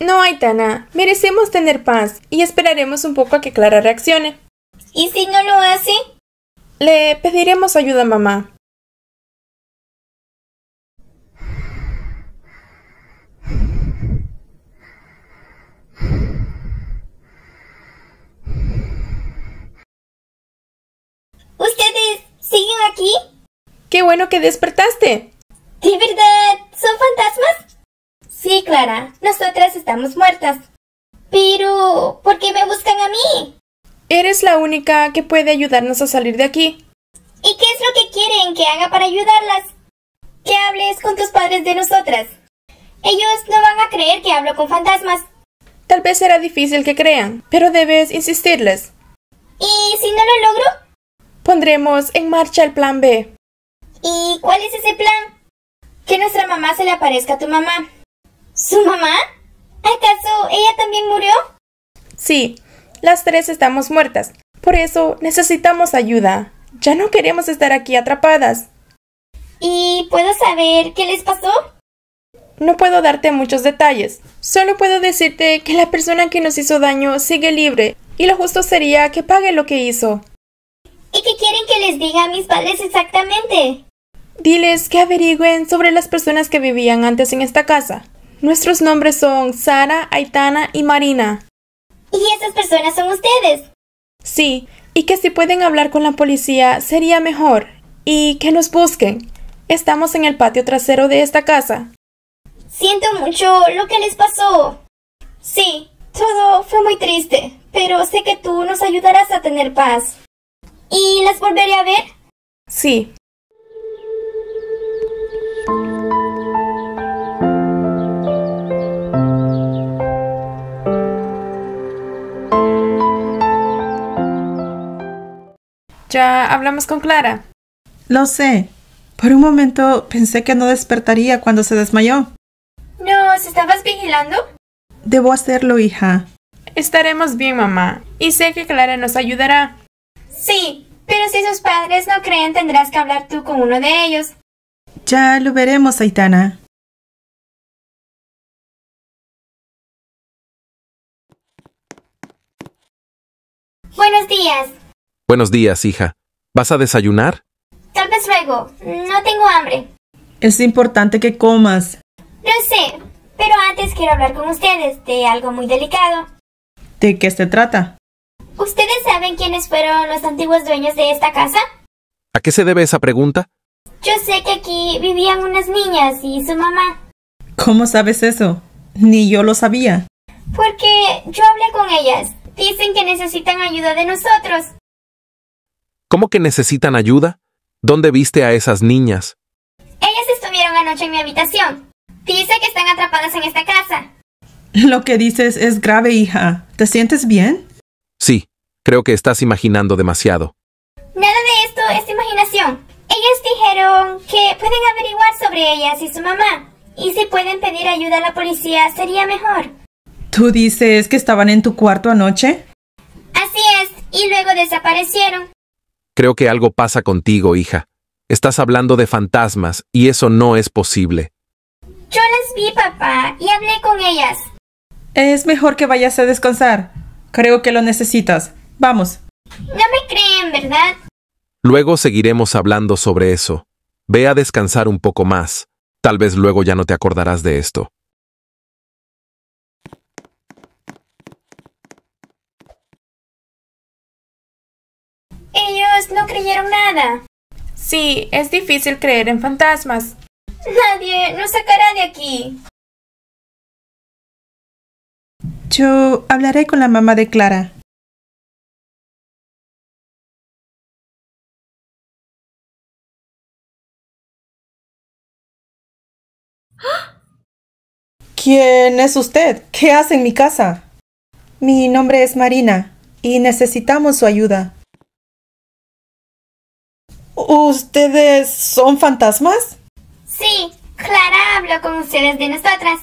No, Aitana, merecemos tener paz y esperaremos un poco a que Clara reaccione. ¿Y si no lo hace? Le pediremos ayuda a mamá. ¿Ustedes siguen aquí? ¡Qué bueno que despertaste! ¿De verdad? ¿Son fantasmas? Sí, Clara, nosotras estamos muertas. Pero, ¿por qué me buscan a mí? Eres la única que puede ayudarnos a salir de aquí. ¿Y qué es lo que quieren que haga para ayudarlas? Que hables con tus padres de nosotras. Ellos no van a creer que hablo con fantasmas. Tal vez será difícil que crean, pero debes insistirles. ¿Y si no lo logro? Pondremos en marcha el plan B. ¿Y cuál es ese plan? Que nuestra mamá se le aparezca a tu mamá. ¿Su mamá? ¿Acaso ella también murió? Sí, las tres estamos muertas. Por eso necesitamos ayuda. Ya no queremos estar aquí atrapadas. ¿Y puedo saber qué les pasó? No puedo darte muchos detalles. Solo puedo decirte que la persona que nos hizo daño sigue libre y lo justo sería que pague lo que hizo. ¿Y qué quieren que les diga a mis padres exactamente? Diles que averigüen sobre las personas que vivían antes en esta casa. Nuestros nombres son Sara, Aitana y Marina. ¿Y esas personas son ustedes? Sí, y que si pueden hablar con la policía sería mejor, y que nos busquen. Estamos en el patio trasero de esta casa. Siento mucho lo que les pasó. Sí, todo fue muy triste, pero sé que tú nos ayudarás a tener paz. ¿Y las volveré a ver? Sí, Ya hablamos con Clara. Lo sé. Por un momento pensé que no despertaría cuando se desmayó. No, estabas vigilando? Debo hacerlo, hija. Estaremos bien, mamá. Y sé que Clara nos ayudará. Sí, pero si sus padres no creen, tendrás que hablar tú con uno de ellos. Ya lo veremos, Aitana. Buenos días. Buenos días, hija. ¿Vas a desayunar? Tal vez luego. No tengo hambre. Es importante que comas. Lo sé, pero antes quiero hablar con ustedes de algo muy delicado. ¿De qué se trata? ¿Ustedes saben quiénes fueron los antiguos dueños de esta casa? ¿A qué se debe esa pregunta? Yo sé que aquí vivían unas niñas y su mamá. ¿Cómo sabes eso? Ni yo lo sabía. Porque yo hablé con ellas. Dicen que necesitan ayuda de nosotros. ¿Cómo que necesitan ayuda? ¿Dónde viste a esas niñas? Ellas estuvieron anoche en mi habitación. Dice que están atrapadas en esta casa. Lo que dices es grave, hija. ¿Te sientes bien? Sí, creo que estás imaginando demasiado. Nada de esto es imaginación. Ellas dijeron que pueden averiguar sobre ellas y su mamá. Y si pueden pedir ayuda a la policía, sería mejor. ¿Tú dices que estaban en tu cuarto anoche? Así es, y luego desaparecieron. Creo que algo pasa contigo, hija. Estás hablando de fantasmas y eso no es posible. Yo las vi, papá, y hablé con ellas. Es mejor que vayas a descansar. Creo que lo necesitas. Vamos. No me creen, ¿verdad? Luego seguiremos hablando sobre eso. Ve a descansar un poco más. Tal vez luego ya no te acordarás de esto. no creyeron nada. Sí, es difícil creer en fantasmas. Nadie nos sacará de aquí. Yo hablaré con la mamá de Clara. ¿Quién es usted? ¿Qué hace en mi casa? Mi nombre es Marina y necesitamos su ayuda. ¿Ustedes son fantasmas? Sí, Clara habló con ustedes de nosotras.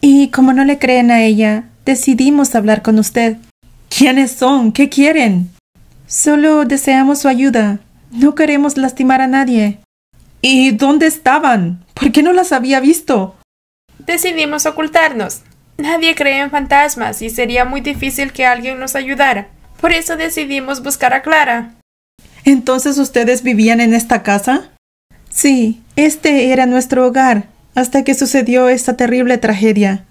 Y como no le creen a ella, decidimos hablar con usted. ¿Quiénes son? ¿Qué quieren? Solo deseamos su ayuda. No queremos lastimar a nadie. ¿Y dónde estaban? ¿Por qué no las había visto? Decidimos ocultarnos. Nadie cree en fantasmas y sería muy difícil que alguien nos ayudara. Por eso decidimos buscar a Clara. ¿Entonces ustedes vivían en esta casa? Sí, este era nuestro hogar, hasta que sucedió esta terrible tragedia.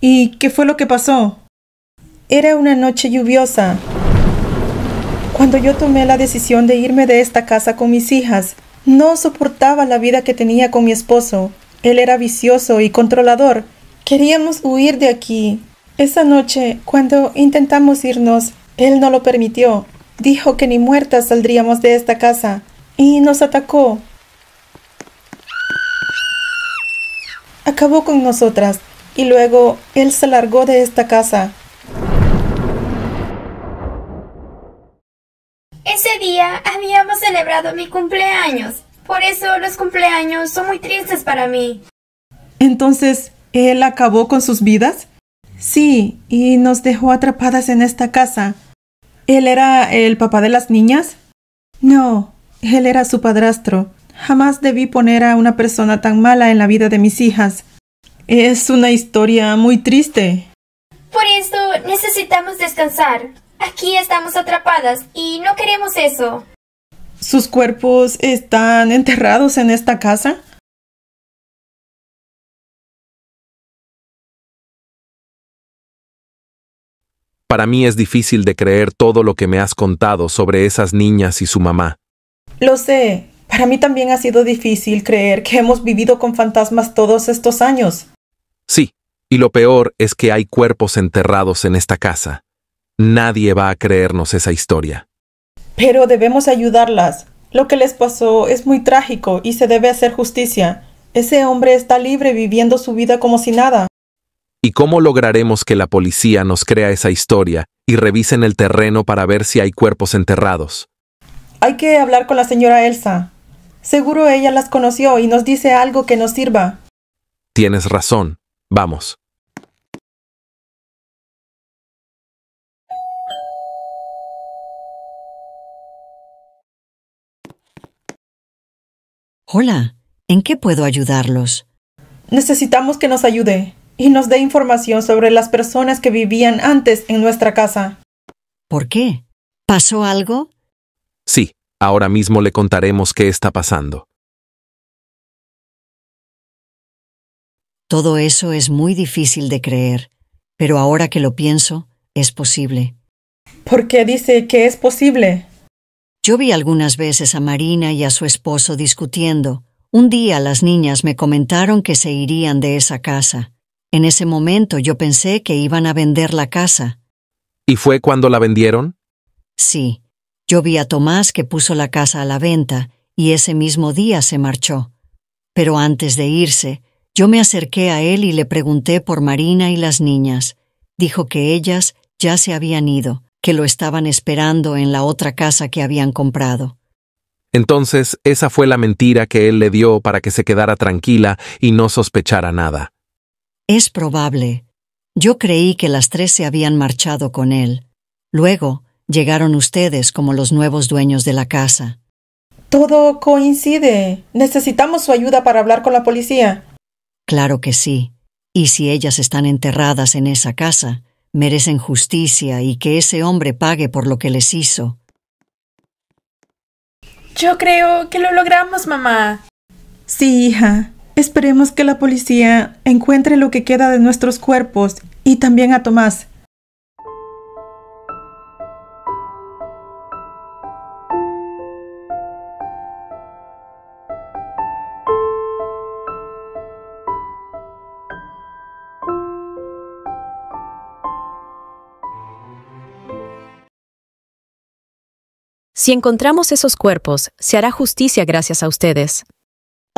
¿Y qué fue lo que pasó? Era una noche lluviosa. Cuando yo tomé la decisión de irme de esta casa con mis hijas, no soportaba la vida que tenía con mi esposo. Él era vicioso y controlador. Queríamos huir de aquí. Esa noche, cuando intentamos irnos, él no lo permitió. Dijo que ni muertas saldríamos de esta casa y nos atacó. Acabó con nosotras y luego él se largó de esta casa. Ese día habíamos celebrado mi cumpleaños. Por eso los cumpleaños son muy tristes para mí. Entonces, ¿él acabó con sus vidas? Sí, y nos dejó atrapadas en esta casa. ¿Él era el papá de las niñas? No, él era su padrastro. Jamás debí poner a una persona tan mala en la vida de mis hijas. Es una historia muy triste. Por eso necesitamos descansar. Aquí estamos atrapadas y no queremos eso. ¿Sus cuerpos están enterrados en esta casa? Para mí es difícil de creer todo lo que me has contado sobre esas niñas y su mamá. Lo sé. Para mí también ha sido difícil creer que hemos vivido con fantasmas todos estos años. Sí, y lo peor es que hay cuerpos enterrados en esta casa. Nadie va a creernos esa historia. Pero debemos ayudarlas. Lo que les pasó es muy trágico y se debe hacer justicia. Ese hombre está libre viviendo su vida como si nada. ¿Y cómo lograremos que la policía nos crea esa historia y revisen el terreno para ver si hay cuerpos enterrados? Hay que hablar con la señora Elsa. Seguro ella las conoció y nos dice algo que nos sirva. Tienes razón. Vamos. Hola, ¿en qué puedo ayudarlos? Necesitamos que nos ayude y nos dé información sobre las personas que vivían antes en nuestra casa. ¿Por qué? ¿Pasó algo? Sí, ahora mismo le contaremos qué está pasando. Todo eso es muy difícil de creer, pero ahora que lo pienso, es posible. ¿Por qué dice que es posible? Yo vi algunas veces a Marina y a su esposo discutiendo. Un día las niñas me comentaron que se irían de esa casa. En ese momento yo pensé que iban a vender la casa. ¿Y fue cuando la vendieron? Sí. Yo vi a Tomás que puso la casa a la venta y ese mismo día se marchó. Pero antes de irse, yo me acerqué a él y le pregunté por Marina y las niñas. Dijo que ellas ya se habían ido, que lo estaban esperando en la otra casa que habían comprado. Entonces, esa fue la mentira que él le dio para que se quedara tranquila y no sospechara nada. Es probable. Yo creí que las tres se habían marchado con él. Luego llegaron ustedes como los nuevos dueños de la casa. Todo coincide. Necesitamos su ayuda para hablar con la policía. Claro que sí. Y si ellas están enterradas en esa casa, merecen justicia y que ese hombre pague por lo que les hizo. Yo creo que lo logramos, mamá. Sí, hija. Esperemos que la policía encuentre lo que queda de nuestros cuerpos y también a Tomás. Si encontramos esos cuerpos, se hará justicia gracias a ustedes.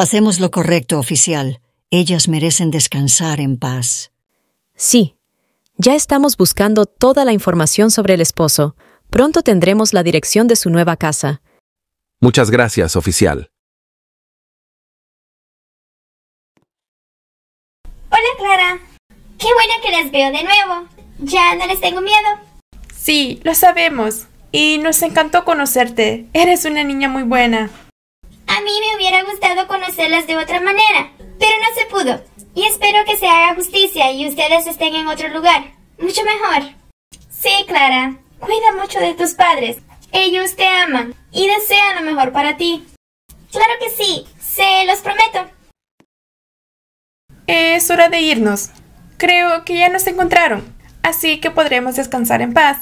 Hacemos lo correcto, oficial. Ellas merecen descansar en paz. Sí. Ya estamos buscando toda la información sobre el esposo. Pronto tendremos la dirección de su nueva casa. Muchas gracias, oficial. Hola, Clara. Qué bueno que las veo de nuevo. Ya no les tengo miedo. Sí, lo sabemos. Y nos encantó conocerte. Eres una niña muy buena. A mí me hubiera gustado conocerlas de otra manera, pero no se pudo. Y espero que se haga justicia y ustedes estén en otro lugar. Mucho mejor. Sí, Clara. Cuida mucho de tus padres. Ellos te aman y desean lo mejor para ti. Claro que sí, se los prometo. Es hora de irnos. Creo que ya nos encontraron, así que podremos descansar en paz.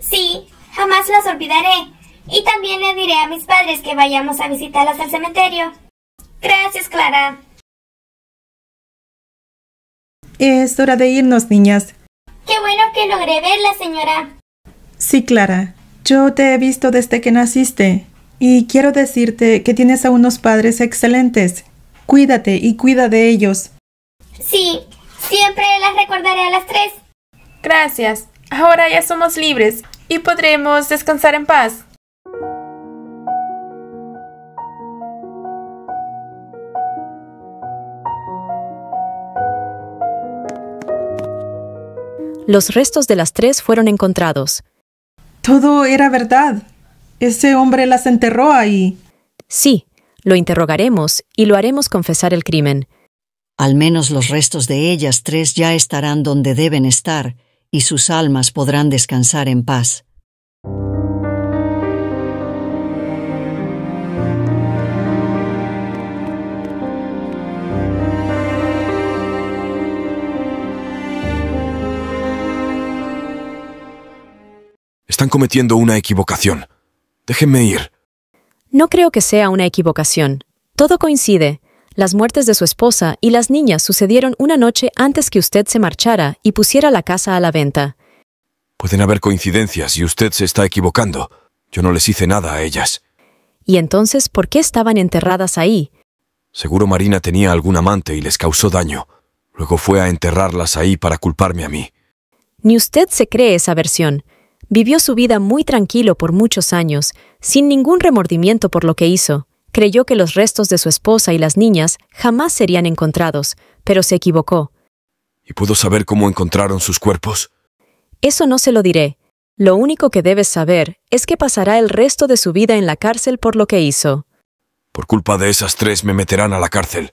Sí, jamás las olvidaré. Y también le diré a mis padres que vayamos a visitarlas al cementerio. Gracias, Clara. Es hora de irnos, niñas. Qué bueno que logré verla, señora. Sí, Clara. Yo te he visto desde que naciste. Y quiero decirte que tienes a unos padres excelentes. Cuídate y cuida de ellos. Sí, siempre las recordaré a las tres. Gracias. Ahora ya somos libres y podremos descansar en paz. Los restos de las tres fueron encontrados. Todo era verdad. Ese hombre las enterró ahí. Sí, lo interrogaremos y lo haremos confesar el crimen. Al menos los restos de ellas tres ya estarán donde deben estar, y sus almas podrán descansar en paz. Están cometiendo una equivocación. Déjenme ir. No creo que sea una equivocación. Todo coincide. Las muertes de su esposa y las niñas sucedieron una noche antes que usted se marchara y pusiera la casa a la venta. Pueden haber coincidencias y usted se está equivocando. Yo no les hice nada a ellas. ¿Y entonces por qué estaban enterradas ahí? Seguro Marina tenía algún amante y les causó daño. Luego fue a enterrarlas ahí para culparme a mí. Ni usted se cree esa versión. Vivió su vida muy tranquilo por muchos años, sin ningún remordimiento por lo que hizo. Creyó que los restos de su esposa y las niñas jamás serían encontrados, pero se equivocó. ¿Y pudo saber cómo encontraron sus cuerpos? Eso no se lo diré. Lo único que debes saber es que pasará el resto de su vida en la cárcel por lo que hizo. Por culpa de esas tres me meterán a la cárcel.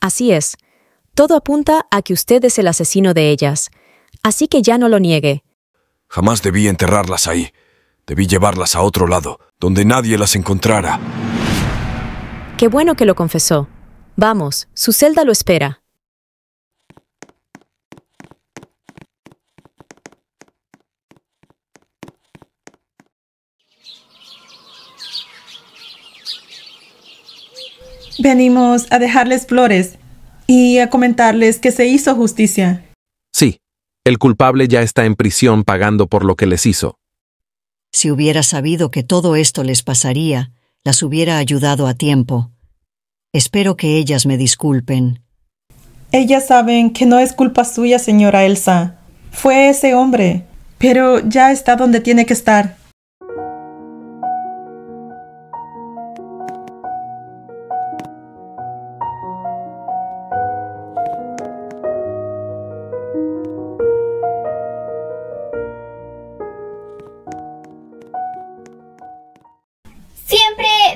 Así es. Todo apunta a que usted es el asesino de ellas. Así que ya no lo niegue. Jamás debí enterrarlas ahí. Debí llevarlas a otro lado, donde nadie las encontrara. Qué bueno que lo confesó. Vamos, su celda lo espera. Venimos a dejarles flores y a comentarles que se hizo justicia. El culpable ya está en prisión pagando por lo que les hizo. Si hubiera sabido que todo esto les pasaría, las hubiera ayudado a tiempo. Espero que ellas me disculpen. Ellas saben que no es culpa suya, señora Elsa. Fue ese hombre. Pero ya está donde tiene que estar.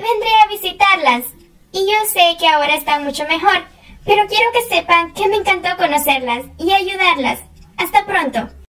vendré a visitarlas. Y yo sé que ahora están mucho mejor, pero quiero que sepan que me encantó conocerlas y ayudarlas. Hasta pronto.